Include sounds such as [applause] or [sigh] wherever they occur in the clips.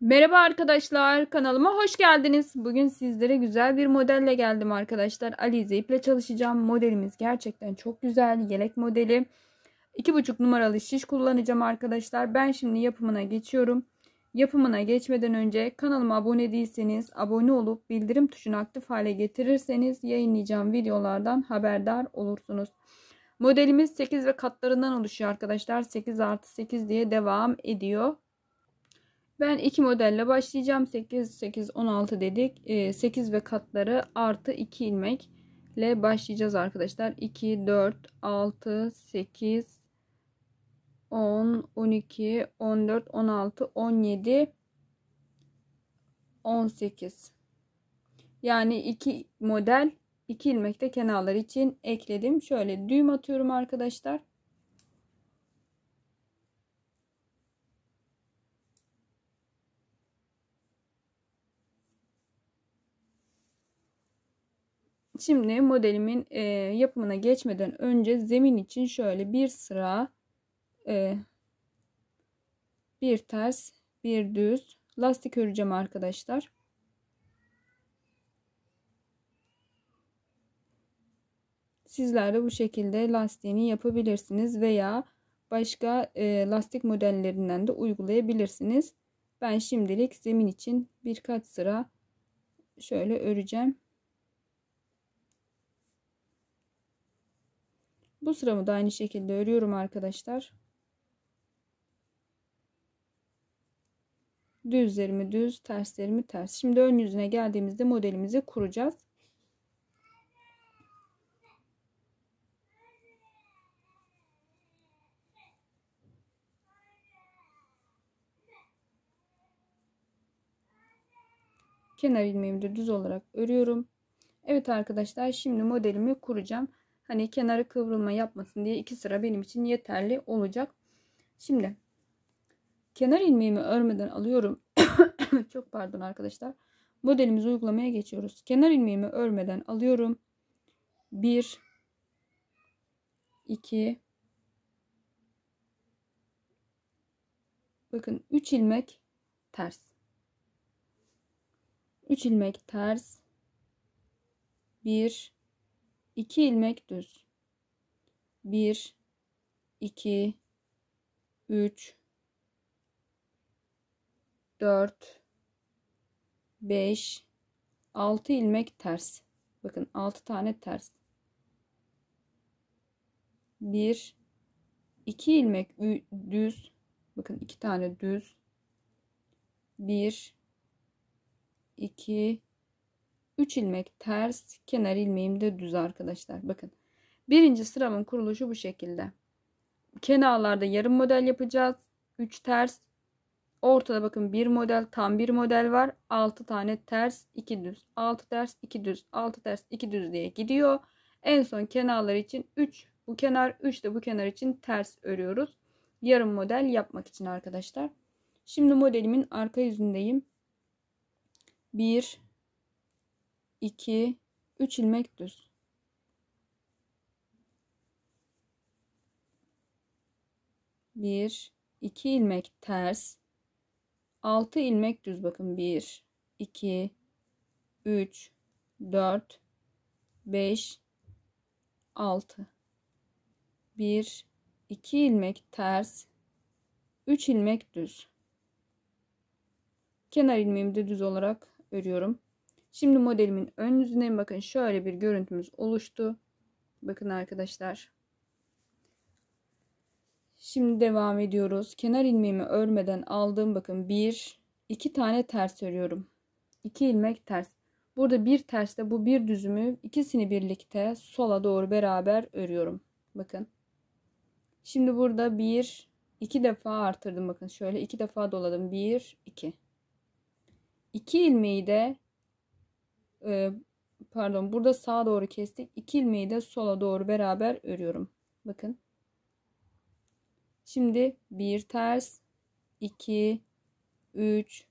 Merhaba arkadaşlar kanalıma hoş geldiniz. Bugün sizlere güzel bir modelle geldim arkadaşlar. Alize iple çalışacağım. Modelimiz gerçekten çok güzel. Yelek modeli. 2,5 numaralı şiş kullanacağım arkadaşlar. Ben şimdi yapımına geçiyorum. Yapımına geçmeden önce kanalıma abone değilseniz abone olup bildirim tuşunu aktif hale getirirseniz yayınlayacağım videolardan haberdar olursunuz. Modelimiz 8 ve katlarından oluşuyor arkadaşlar. 8 artı 8 diye devam ediyor. Ben iki modelle başlayacağım. 8, 8, 16 dedik. 8 ee, ve katları artı 2 ilmekle başlayacağız arkadaşlar. 2, 4, 6, 8, 10, 12, 14, 16, 17, 18. Yani iki model 2 ilmek de kenarlar için ekledim. Şöyle düğüm atıyorum arkadaşlar. Şimdi modelimin e, yapımına geçmeden önce zemin için şöyle bir sıra e, bir ters bir düz lastik öreceğim arkadaşlar. Sizler de bu şekilde lastiğini yapabilirsiniz veya başka e, lastik modellerinden de uygulayabilirsiniz. Ben şimdilik zemin için birkaç sıra şöyle öreceğim. Bu sıramı da aynı şekilde örüyorum arkadaşlar. Düzlerimi düz, terslerimi ters. Şimdi ön yüzüne geldiğimizde modelimizi kuracağız. Kenar ilmeğimi de düz olarak örüyorum. Evet arkadaşlar şimdi modelimi kuracağım. Hani kenara kıvrılma yapmasın diye iki sıra benim için yeterli olacak. Şimdi kenar ilmeğimi örmeden alıyorum. [coughs] Çok pardon arkadaşlar. Modelimizi uygulamaya geçiyoruz. Kenar ilmeğimi örmeden alıyorum. 1 2 Bakın 3 ilmek ters. 3 ilmek ters. 1 2 ilmek düz 1 2 3 4 5 6 ilmek ters bakın 6 tane ters 1 2 ilmek düz bakın 2 tane düz 1 2 3 ilmek ters kenar ilmeğim de düz arkadaşlar. Bakın birinci sıramın kuruluşu bu şekilde. Kenarlarda yarım model yapacağız. 3 ters. Ortada bakın bir model tam bir model var. 6 tane ters 2 düz 6 ters 2 düz 6 ters 2 düz diye gidiyor. En son kenarlar için 3 bu kenar 3 de bu kenar için ters örüyoruz. Yarım model yapmak için arkadaşlar. Şimdi modelimin arka yüzündeyim. 1 2, 3 ilmek düz. Bir, iki ilmek ters. Altı ilmek düz bakın. Bir, iki, üç, dört, beş, altı. Bir, iki ilmek ters. Üç ilmek düz. Kenar ilmeğimi de düz olarak örüyorum. Şimdi modelimin ön yüzüne bakın şöyle bir görüntümüz oluştu. Bakın arkadaşlar. Şimdi devam ediyoruz. Kenar ilmeğimi örmeden aldığım bakın bir, iki tane ters örüyorum. İki ilmek ters. Burada bir terste bu bir düzümü ikisini birlikte sola doğru beraber örüyorum. Bakın. Şimdi burada bir, iki defa artırdım. Bakın şöyle iki defa doladım. Bir, iki. İki ilmeği de e, pardon burada sağa doğru kestik. 2 ilmeği de sola doğru beraber örüyorum. Bakın. Şimdi bir ters 2 3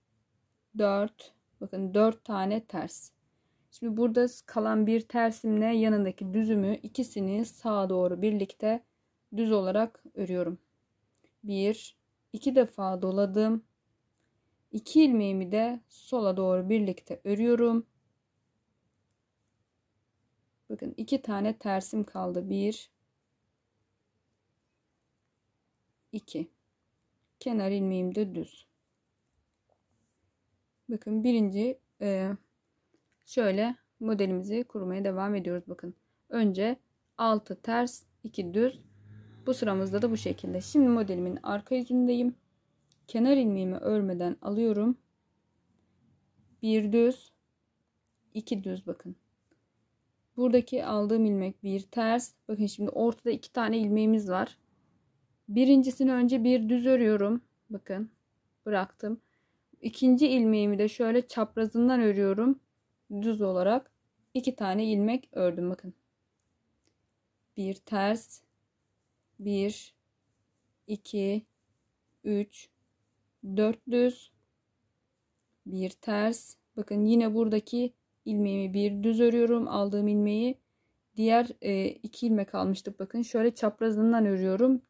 4 bakın 4 tane ters. Şimdi burada kalan bir tersimle yanındaki düzümü ikisini sağa doğru birlikte düz olarak örüyorum. 1 2 defa doladım. 2 ilmeğimi de sola doğru birlikte örüyorum. Bakın iki tane tersim kaldı. Bir, iki. Kenar ilmeğim de düz. Bakın birinci e, şöyle modelimizi kurmaya devam ediyoruz. Bakın önce altı ters iki düz. Bu sıramızda da bu şekilde. Şimdi modelimin arka yüzündeyim. Kenar ilmeğimi örmeden alıyorum. Bir düz, iki düz bakın. Buradaki aldığım ilmek bir ters. Bakın şimdi ortada iki tane ilmeğimiz var. Birincisini önce bir düz örüyorum. Bakın bıraktım. İkinci ilmeğimi de şöyle çaprazından örüyorum. Düz olarak iki tane ilmek ördüm bakın. Bir ters. Bir. iki, Üç. Dört düz. Bir ters. Bakın yine buradaki ilmeğimi bir düz örüyorum. Aldığım ilmeği diğer e, iki ilmek almıştık. Bakın şöyle çaprazından örüyorum.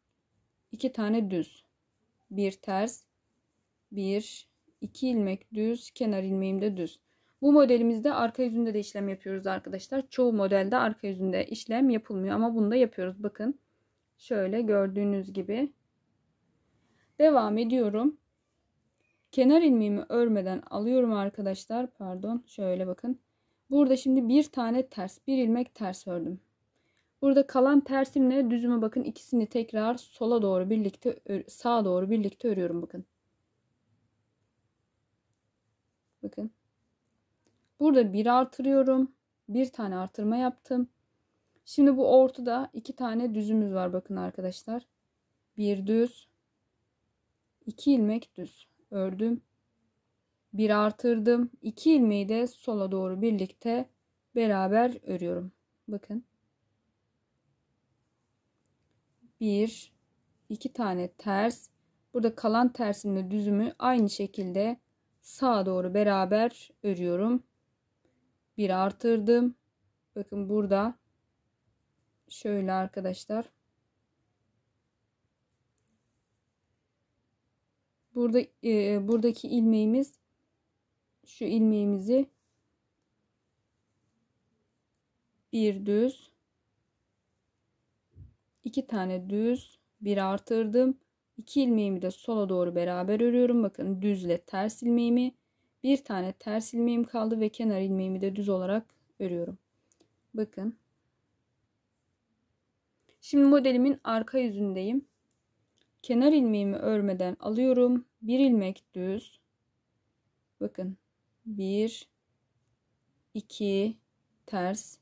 iki tane düz. Bir ters. Bir. iki ilmek düz. Kenar ilmeğim de düz. Bu modelimizde arka yüzünde de işlem yapıyoruz arkadaşlar. Çoğu modelde arka yüzünde işlem yapılmıyor ama bunu da yapıyoruz. Bakın şöyle gördüğünüz gibi devam ediyorum. Kenar ilmeğimi örmeden alıyorum arkadaşlar. Pardon şöyle bakın. Burada şimdi bir tane ters, bir ilmek ters ördüm. Burada kalan tersimle düzüme bakın ikisini tekrar sola doğru birlikte sağa doğru birlikte örüyorum bakın. Bakın. Burada bir artırıyorum. Bir tane artırma yaptım. Şimdi bu ortada iki tane düzümüz var bakın arkadaşlar. Bir düz. iki ilmek düz ördüm. 1 artırdım. 2 ilmeği de sola doğru birlikte beraber örüyorum. Bakın. 1 2 tane ters. Burada kalan tersimle düzümü aynı şekilde sağa doğru beraber örüyorum. 1 artırdım. Bakın burada şöyle arkadaşlar. Burada e, buradaki ilmeğimiz şu ilmeğimizi bir düz iki tane düz bir artırdım. iki ilmeğimi de sola doğru beraber örüyorum. Bakın düzle ters ilmeğimi bir tane ters ilmeğim kaldı ve kenar ilmeğimi de düz olarak örüyorum. Bakın. Şimdi modelimin arka yüzündeyim. Kenar ilmeğimi örmeden alıyorum. Bir ilmek düz. Bakın 1 2 ters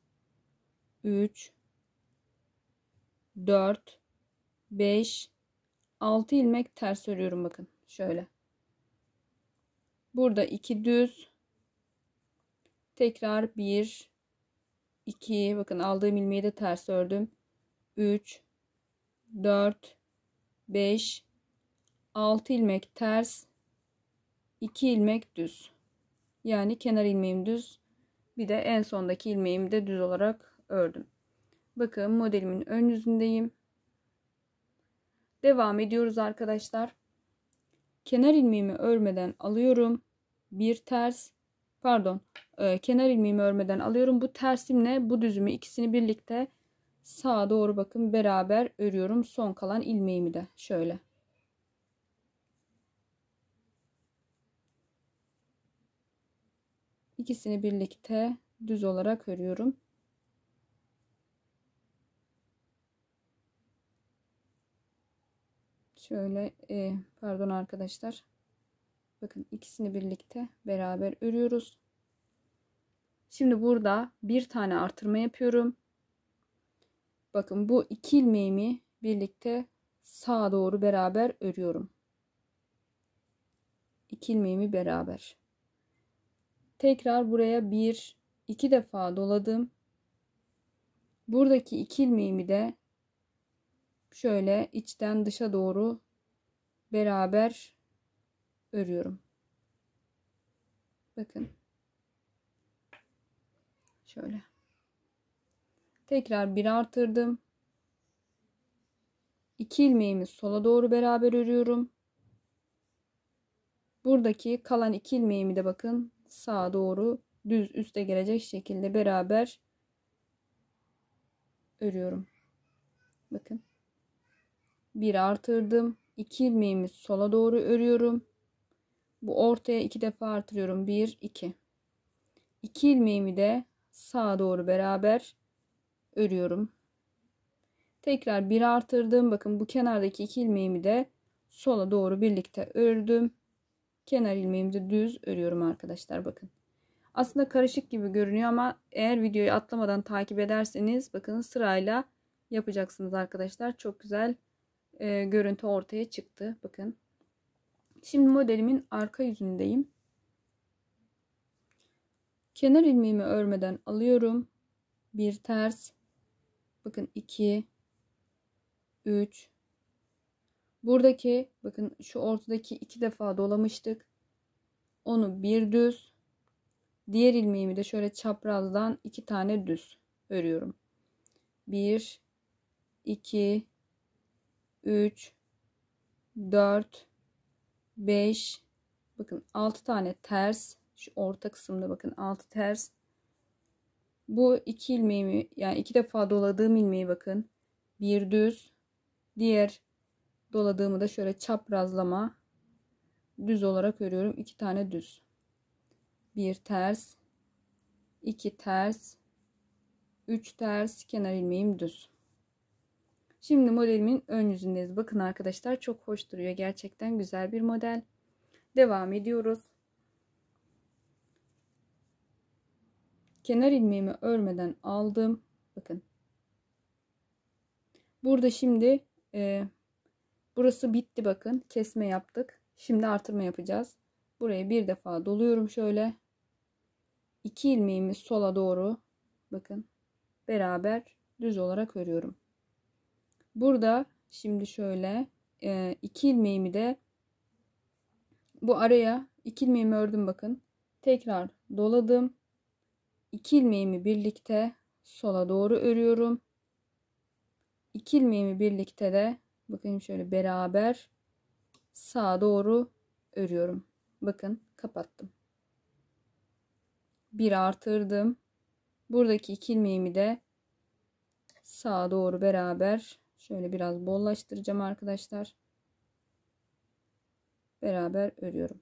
3 4 5 6 ilmek ters örüyorum bakın şöyle burada 2 düz tekrar 1 2 bakın aldığım ilmeği de ters ördüm 3 4 5 6 ilmek ters 2 ilmek düz yani kenar ilmeğim düz. Bir de en sondaki ilmeğimi de düz olarak ördüm. Bakın modelimin ön yüzündeyim. Devam ediyoruz arkadaşlar. Kenar ilmeğimi örmeden alıyorum. Bir ters pardon e, kenar ilmeğimi örmeden alıyorum. Bu tersimle bu düzümü ikisini birlikte sağa doğru bakın beraber örüyorum. Son kalan ilmeğimi de şöyle. ikisini birlikte düz olarak örüyorum. Şöyle e, pardon arkadaşlar. Bakın ikisini birlikte beraber örüyoruz. Şimdi burada bir tane artırma yapıyorum. Bakın bu iki ilmeğimi birlikte sağa doğru beraber örüyorum. İki ilmeğimi beraber. Tekrar buraya bir, iki defa doladım. Buradaki iki ilmeğimi de şöyle içten dışa doğru beraber örüyorum. Bakın. Şöyle. Tekrar bir artırdım. İki ilmeğimi sola doğru beraber örüyorum. Buradaki kalan iki ilmeğimi de bakın sağa doğru düz üste gelecek şekilde beraber örüyorum. Bakın. bir artırdım. 2 ilmeğimi sola doğru örüyorum. Bu ortaya iki defa artırıyorum. 1 2. 2 ilmeğimi de sağa doğru beraber örüyorum. Tekrar bir artırdım. Bakın bu kenardaki iki ilmeğimi de sola doğru birlikte ördüm kenar ilmeğimi de düz örüyorum arkadaşlar bakın. Aslında karışık gibi görünüyor ama eğer videoyu atlamadan takip ederseniz bakın sırayla yapacaksınız arkadaşlar. Çok güzel e, görüntü ortaya çıktı. Bakın. Şimdi modelimin arka yüzündeyim. Kenar ilmeğimi örmeden alıyorum. Bir ters. Bakın 2 3 Buradaki bakın şu ortadaki iki defa dolamıştık. Onu bir düz. Diğer ilmeğimi de şöyle çaprazdan iki tane düz örüyorum. 1 2 3 4 5 bakın 6 tane ters şu orta kısımda bakın 6 ters bu iki ilmeğimi yani iki defa doladığım ilmeği bakın bir düz diğer doladığımı da şöyle çaprazlama düz olarak örüyorum. İki tane düz. Bir ters, iki ters, üç ters, kenar ilmeğim düz. Şimdi modelimin ön yüzündeyiz. Bakın arkadaşlar çok hoş duruyor. Gerçekten güzel bir model. Devam ediyoruz. Kenar ilmeğimi örmeden aldım. Bakın. Burada şimdi e, Burası bitti bakın. Kesme yaptık. Şimdi artırma yapacağız. Burayı bir defa doluyorum şöyle. İki ilmeğimi sola doğru bakın beraber düz olarak örüyorum. Burada şimdi şöyle e, iki ilmeğimi de bu araya iki ilmeğimi ördüm bakın. Tekrar doladım. İki ilmeğimi birlikte sola doğru örüyorum. İki ilmeğimi birlikte de Bakayım şöyle beraber sağa doğru örüyorum. Bakın kapattım. Bir artırdım. Buradaki iki ilmeğimi de sağa doğru beraber şöyle biraz bollaştıracağım arkadaşlar. Beraber örüyorum.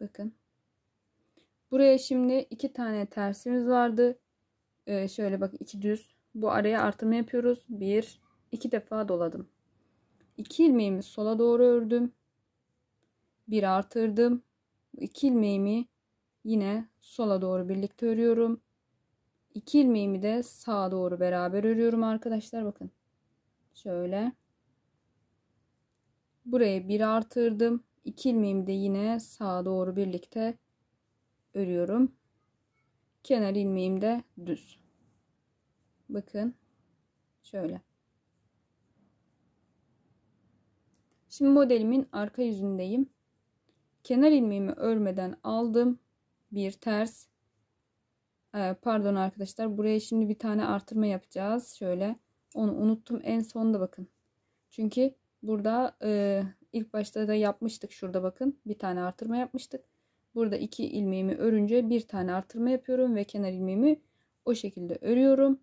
Bakın. Buraya şimdi iki tane tersimiz vardı. Ee, şöyle bak iki düz bu araya artırma yapıyoruz. 1 2 defa doladım. 2 ilmeğimi sola doğru ördüm. 1 artırdım. 2 ilmeğimi yine sola doğru birlikte örüyorum. 2 ilmeğimi de sağa doğru beraber örüyorum arkadaşlar bakın. Şöyle. Buraya 1 artırdım. 2 ilmeğimi de yine sağa doğru birlikte örüyorum. Kenar ilmeğim de düz. Bakın şöyle. Şimdi modelimin arka yüzündeyim. Kenar ilmeğimi örmeden aldım. Bir ters. Ee, pardon arkadaşlar. Buraya şimdi bir tane artırma yapacağız. Şöyle. Onu unuttum. En sonda bakın. Çünkü burada e, ilk başta da yapmıştık. Şurada bakın. Bir tane artırma yapmıştık. Burada iki ilmeğimi örünce bir tane artırma yapıyorum. Ve kenar ilmeğimi o şekilde örüyorum.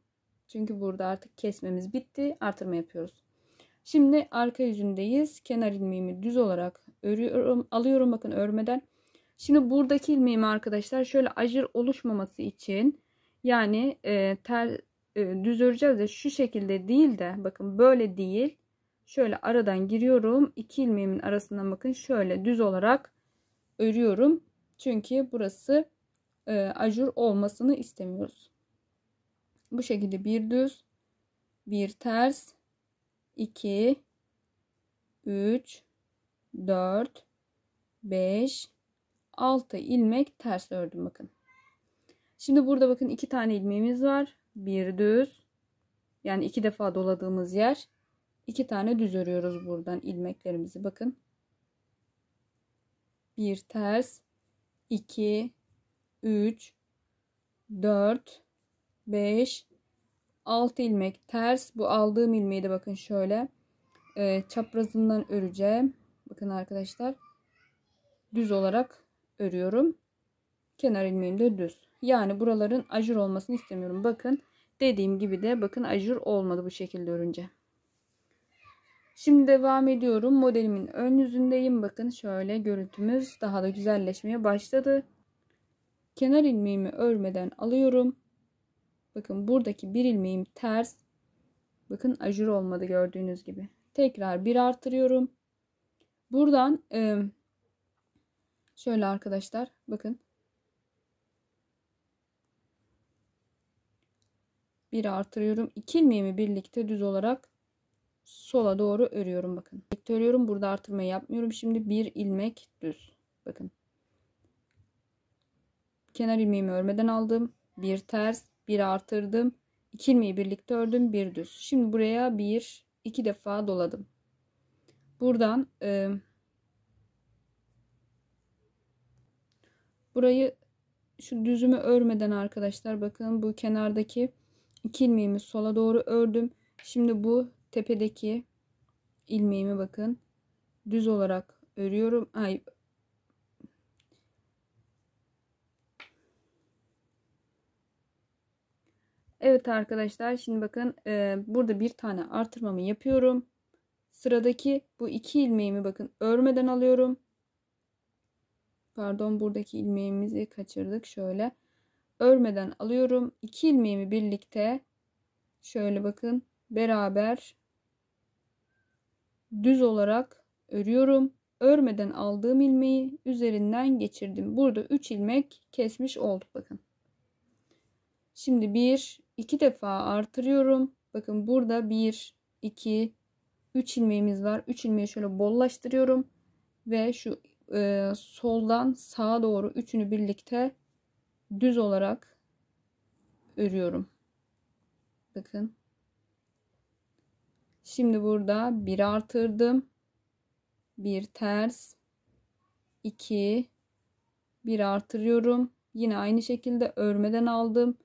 Çünkü burada artık kesmemiz bitti. Artırma yapıyoruz. Şimdi arka yüzündeyiz. Kenar ilmeğimi düz olarak örüyorum. Alıyorum bakın örmeden. Şimdi buradaki ilmeğimi arkadaşlar şöyle acır oluşmaması için yani e, ter e, düz öreceğiz de şu şekilde değil de bakın böyle değil. Şöyle aradan giriyorum. iki ilmeğimin arasından bakın şöyle düz olarak örüyorum. Çünkü burası e, acur olmasını istemiyoruz. Bu şekilde bir düz, bir ters, 2, 3, 4, 5, 6 ilmek ters ördüm bakın. Şimdi burada bakın iki tane ilmeğimiz var. Bir düz. Yani iki defa doladığımız yer. iki tane düz örüyoruz buradan ilmeklerimizi. Bakın. Bir ters. 2 3 4 5 6 ilmek ters bu aldığım ilmeği de bakın şöyle e, çaprazından öreceğim bakın arkadaşlar düz olarak örüyorum kenar ilmeğim de düz yani buraların ajur olmasını istemiyorum bakın dediğim gibi de bakın ajur olmadı bu şekilde örünce şimdi devam ediyorum modelimin ön yüzündeyim bakın şöyle görüntümüz daha da güzelleşmeye başladı kenar ilmeğimi örmeden alıyorum Bakın buradaki bir ilmeğim ters. Bakın ajur olmadı gördüğünüz gibi. Tekrar bir artırıyorum. Buradan şöyle arkadaşlar bakın. Bir artırıyorum. İki ilmeğimi birlikte düz olarak sola doğru örüyorum bakın. örüyorum. Burada artırma yapmıyorum. Şimdi bir ilmek düz. Bakın. Kenar ilmeğimi örmeden aldım. Bir ters 1 artırdım. 2 ilmeği birlikte ördüm. 1 bir düz. Şimdi buraya 1 2 defa doladım. Buradan e, burayı şu düzümü örmeden arkadaşlar bakın bu kenardaki 2 ilmeğimi sola doğru ördüm. Şimdi bu tepedeki ilmeğimi bakın düz olarak örüyorum. Ay Evet arkadaşlar şimdi bakın e, burada bir tane artırmamı yapıyorum. Sıradaki bu iki ilmeğimi bakın örmeden alıyorum. Pardon buradaki ilmeğimizi kaçırdık. Şöyle örmeden alıyorum. İki ilmeğimi birlikte şöyle bakın beraber düz olarak örüyorum. Örmeden aldığım ilmeği üzerinden geçirdim. Burada 3 ilmek kesmiş olduk bakın. Şimdi 1 iki defa artırıyorum. Bakın burada 1, 2, 3 ilmeğimiz var. 3 ilmeği şöyle bollaştırıyorum. Ve şu e, soldan sağa doğru üçünü birlikte düz olarak örüyorum. Bakın. Şimdi burada 1 artırdım. 1 ters. 2 1 artırıyorum. Yine aynı şekilde örmeden aldım.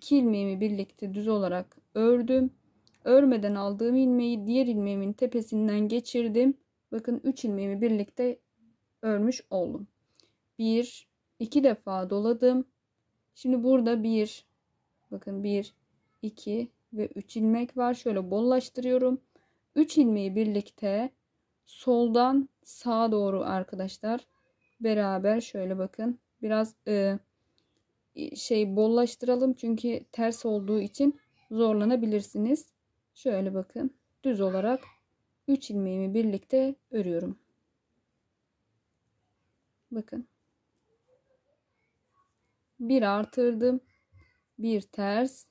2 ilmeğimi birlikte düz olarak ördüm. Örmeden aldığım ilmeği diğer ilmeğimin tepesinden geçirdim. Bakın 3 ilmeğimi birlikte örmüş oldum. 1 2 defa doladım. Şimdi burada 1 bakın 1 2 ve 3 ilmek var. Şöyle bollaştırıyorum. 3 ilmeği birlikte soldan sağa doğru arkadaşlar beraber şöyle bakın biraz e, şey bollaştıralım çünkü ters olduğu için zorlanabilirsiniz. Şöyle bakın düz olarak 3 ilmeğimi birlikte örüyorum. Bakın. Bir artırdım. Bir ters.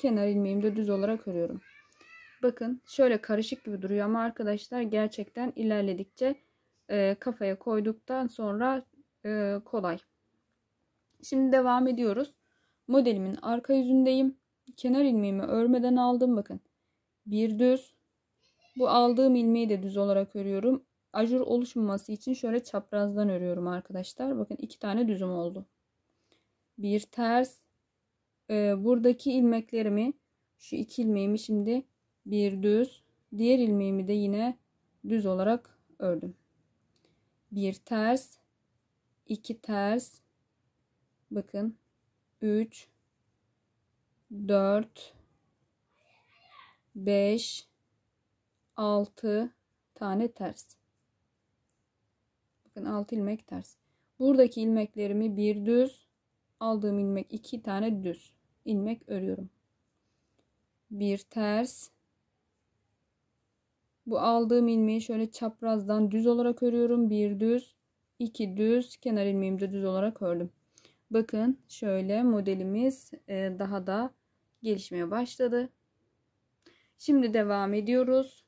Kenar ilmeğimi de düz olarak örüyorum. Bakın şöyle karışık gibi duruyor ama arkadaşlar gerçekten ilerledikçe e, kafaya koyduktan sonra e, kolay. Şimdi devam ediyoruz. Modelimin arka yüzündeyim. Kenar ilmeğimi örmeden aldım. Bakın bir düz. Bu aldığım ilmeği de düz olarak örüyorum. Ajur oluşmaması için şöyle çaprazdan örüyorum arkadaşlar. Bakın iki tane düzüm oldu. Bir ters. E, buradaki ilmeklerimi şu iki ilmeğimi şimdi bir düz. Diğer ilmeğimi de yine düz olarak ördüm. Bir ters. 2 ters bakın 3 4 5 6 tane ters. Bakın 6 ilmek ters. Buradaki ilmeklerimi bir düz aldığım ilmek 2 tane düz ilmek örüyorum. Bir ters bu aldığım ilmeği şöyle çaprazdan düz olarak örüyorum. Bir düz 2 düz kenar ilmeğimde düz olarak ördüm. Bakın şöyle modelimiz e, daha da gelişmeye başladı. Şimdi devam ediyoruz.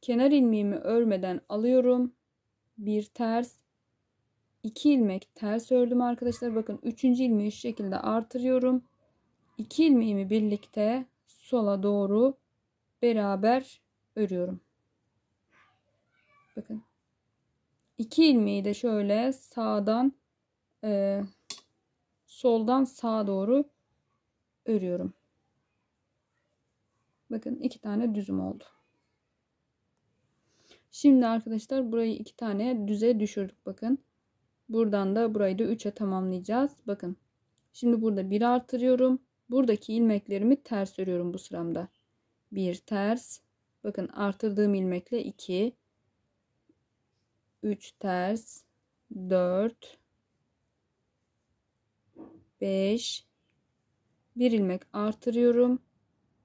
Kenar ilmeğimi örmeden alıyorum. Bir ters. 2 ilmek ters ördüm arkadaşlar. Bakın 3. ilmeği şu şekilde artırıyorum. 2 ilmeğimi birlikte sola doğru beraber örüyorum. Bakın İki ilmeği de şöyle sağdan e, soldan sağa doğru örüyorum. Bakın iki tane düzüm oldu. Şimdi arkadaşlar burayı iki tane düze düşürdük bakın. Buradan da burayı da üçe tamamlayacağız. Bakın. Şimdi burada bir artırıyorum. Buradaki ilmeklerimi ters örüyorum bu sıramda. Bir ters. Bakın artırdığım ilmekle 2. 3 ters 4 5 1 ilmek artırıyorum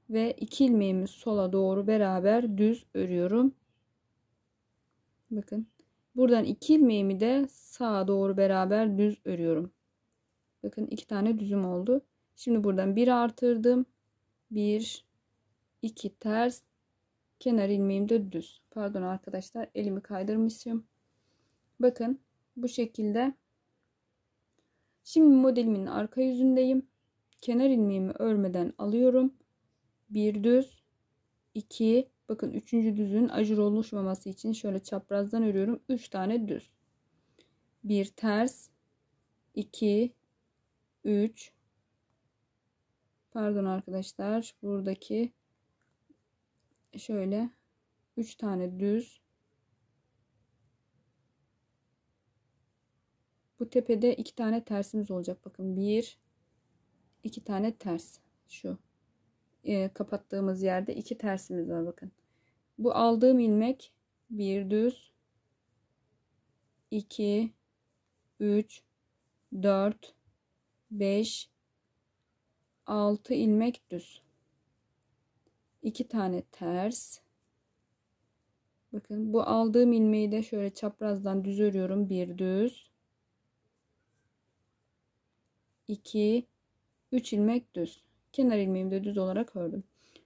ve 2 ilmeğimi sola doğru beraber düz örüyorum. Bakın buradan 2 ilmeğimi de sağa doğru beraber düz örüyorum. Bakın 2 tane düzüm oldu. Şimdi buradan 1 artırdım. 1 2 ters kenar ilmeğim de düz. Pardon arkadaşlar elimi kaydırmışım. Bakın bu şekilde. Şimdi modelimin arka yüzündeyim. Kenar ilmeğimi örmeden alıyorum. Bir düz, iki, bakın üçüncü düzün ajur oluşmaması için şöyle çaprazdan örüyorum. Üç tane düz. Bir ters, iki, üç. Pardon arkadaşlar, buradaki şöyle üç tane düz Bu tepede iki tane tersimiz olacak. Bakın bir, iki tane ters. Şu e, kapattığımız yerde iki tersimiz var. Bakın. Bu aldığım ilmek bir düz, iki, üç, dört, beş, altı ilmek düz. İki tane ters. Bakın bu aldığım ilmeği de şöyle çaprazdan düz örüyorum. Bir düz. 2, 3 ilmek düz. Kenar ilmeğimi de düz olarak ördüm.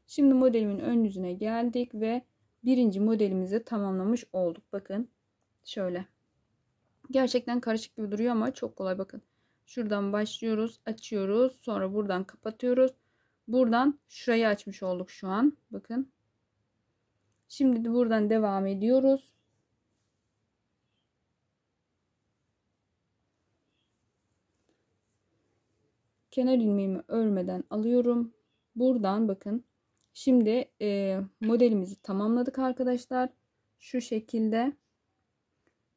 Şimdi modelimin ön yüzüne geldik ve birinci modelimizi tamamlamış olduk. Bakın şöyle. Gerçekten karışık gibi duruyor ama çok kolay bakın. Şuradan başlıyoruz, açıyoruz, sonra buradan kapatıyoruz. Buradan şurayı açmış olduk şu an. Bakın. Şimdi de buradan devam ediyoruz. kenar ilmeğimi örmeden alıyorum. Buradan bakın. Şimdi e, modelimizi tamamladık arkadaşlar. Şu şekilde.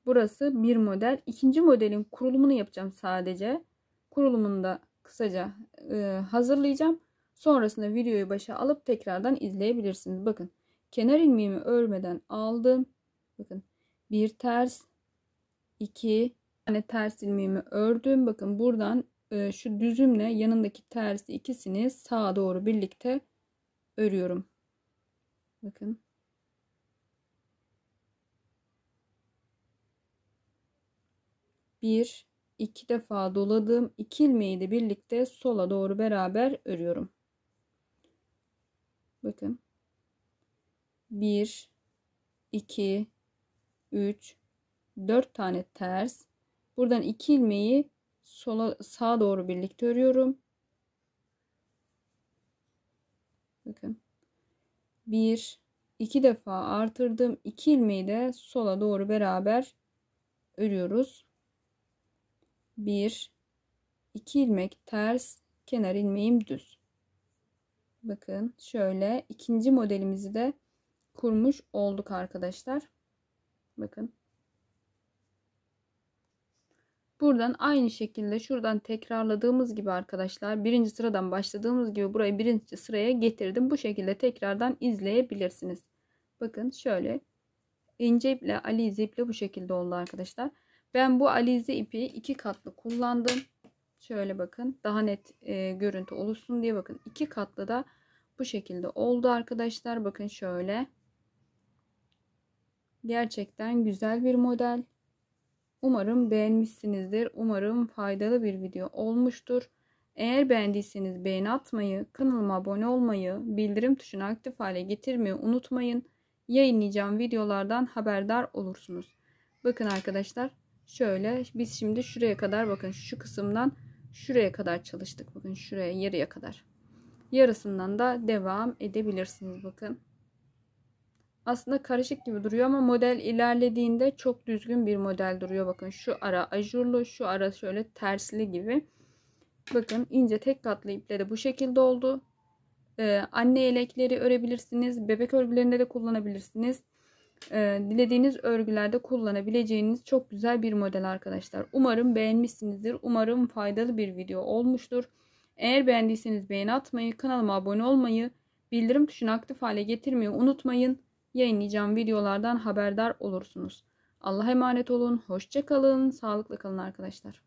Burası bir model. İkinci modelin kurulumunu yapacağım sadece. Kurulumunu da kısaca e, hazırlayacağım. Sonrasında videoyu başa alıp tekrardan izleyebilirsiniz. Bakın kenar ilmeğimi örmeden aldım. Bakın bir ters, iki tane ters ilmeğimi ördüm. Bakın buradan ee, şu düzümle yanındaki tersi ikisini sağa doğru birlikte örüyorum. Bakın. Bir, iki defa doladığım iki ilmeği de birlikte sola doğru beraber örüyorum. Bakın. Bir iki üç dört tane ters. Buradan iki ilmeği sola sağa doğru birlikte örüyorum. Bakın. 1 2 defa artırdım 2 ilmeği de sola doğru beraber örüyoruz. 1 2 ilmek ters, kenar ilmeğim düz. Bakın şöyle ikinci modelimizi de kurmuş olduk arkadaşlar. Bakın Buradan aynı şekilde şuradan tekrarladığımız gibi arkadaşlar birinci sıradan başladığımız gibi burayı birinci sıraya getirdim. Bu şekilde tekrardan izleyebilirsiniz. Bakın şöyle ince iple alize iple bu şekilde oldu arkadaşlar. Ben bu alize ipi iki katlı kullandım. Şöyle bakın daha net e, görüntü oluşsun diye bakın iki katlı da bu şekilde oldu arkadaşlar. Bakın şöyle. Gerçekten güzel bir model. Umarım beğenmişsinizdir. Umarım faydalı bir video olmuştur. Eğer beğendiyseniz beğeni atmayı, kanalıma abone olmayı, bildirim tuşunu aktif hale getirmeyi unutmayın. Yayınlayacağım videolardan haberdar olursunuz. Bakın arkadaşlar şöyle biz şimdi şuraya kadar bakın şu kısımdan şuraya kadar çalıştık. Bakın şuraya yarıya kadar. Yarısından da devam edebilirsiniz bakın aslında karışık gibi duruyor ama model ilerlediğinde çok düzgün bir model duruyor. Bakın şu ara ajurlu, şu ara şöyle tersli gibi. Bakın ince tek katlı iple bu şekilde oldu. Ee, anne elekleri örebilirsiniz. Bebek örgülerinde de kullanabilirsiniz. Ee, dilediğiniz örgülerde kullanabileceğiniz çok güzel bir model arkadaşlar. Umarım beğenmişsinizdir. Umarım faydalı bir video olmuştur. Eğer beğendiyseniz beğeni atmayı, kanalıma abone olmayı, bildirim tuşunu aktif hale getirmeyi unutmayın yayınlayacağım videolardan haberdar olursunuz. Allah'a emanet olun, hoşça kalın, sağlıkla kalın arkadaşlar.